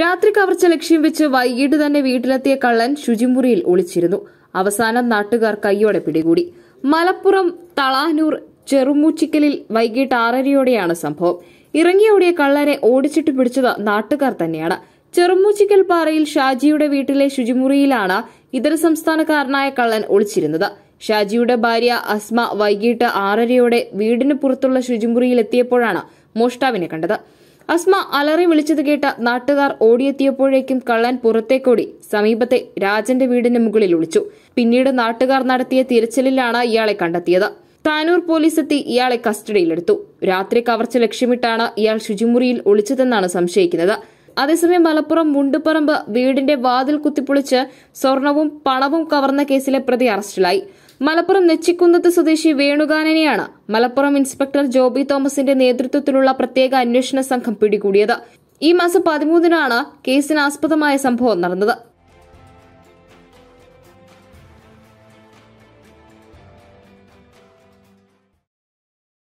രാത്രി കവർച്ച ലക്ഷ്യം വെച്ച് വൈകിട്ട് തന്നെ വീട്ടിലെത്തിയ കള്ളൻ ശുചിമുറിയിൽ ഒളിച്ചിരുന്നു അവസാനം നാട്ടുകാർ കയ്യോടെ പിടികൂടി മലപ്പുറം തളാനൂർ ചെറുമൂച്ചിക്കലിൽ വൈകിട്ട് ആറരയോടെയാണ് സംഭവം ഇറങ്ങിയോടിയ കള്ളനെ ഓടിച്ചിട്ട് പിടിച്ചത് നാട്ടുകാർ തന്നെയാണ് ചെറുമൂച്ചിക്കൽ പാറയിൽ ഷാജിയുടെ വീട്ടിലെ ശുചിമുറിയിലാണ് ഇതര സംസ്ഥാനക്കാരനായ കള്ളൻ ഒളിച്ചിരുന്നത് ഷാജിയുടെ ഭാര്യ അസ്മ വൈകിട്ട് ആറരയോടെ വീടിന് പുറത്തുള്ള ശുചിമുറിയിൽ എത്തിയപ്പോഴാണ് മോഷ്ടാവിനെ കണ്ടത് അസ്മ അലറി വിളിച്ചത് കേട്ട നാട്ടുകാർ ഓടിയെത്തിയപ്പോഴേക്കും കള്ളൻ പുറത്തേക്കോടി സമീപത്തെ രാജന്റെ വീടിന് മുകളിൽ ഒളിച്ചു പിന്നീട് നാട്ടുകാർ നടത്തിയ തിരച്ചിലിലാണ് ഇയാളെ കണ്ടെത്തിയത് താനൂർ പോലീസ് എത്തി ഇയാളെ കസ്റ്റഡിയിലെടുത്തു രാത്രി കവർച്ച ലക്ഷ്യമിട്ടാണ് ഇയാൾ ശുചിമുറിയിൽ ഒളിച്ചതെന്നാണ് സംശയിക്കുന്നത് അതേസമയം മലപ്പുറം മുണ്ടുപറമ്പ് വീടിന്റെ വാതിൽ കുത്തിപ്പൊളിച്ച് സ്വർണവും പണവും കവർന്ന കേസിലെ പ്രതി അറസ്റ്റിലായി മലപ്പുറം നെച്ചിക്കുന്നത്ത് സ്വദേശി വേണുഗാനനെയാണ് മലപ്പുറം ഇൻസ്പെക്ടർ ജോബി തോമസിന്റെ നേതൃത്വത്തിലുള്ള പ്രത്യേക അന്വേഷണ സംഘം പിടികൂടിയത് ഈ മാസം പതിമൂന്നിനാണ് കേസിന് ആസ്പദമായ സംഭവം നടന്നത്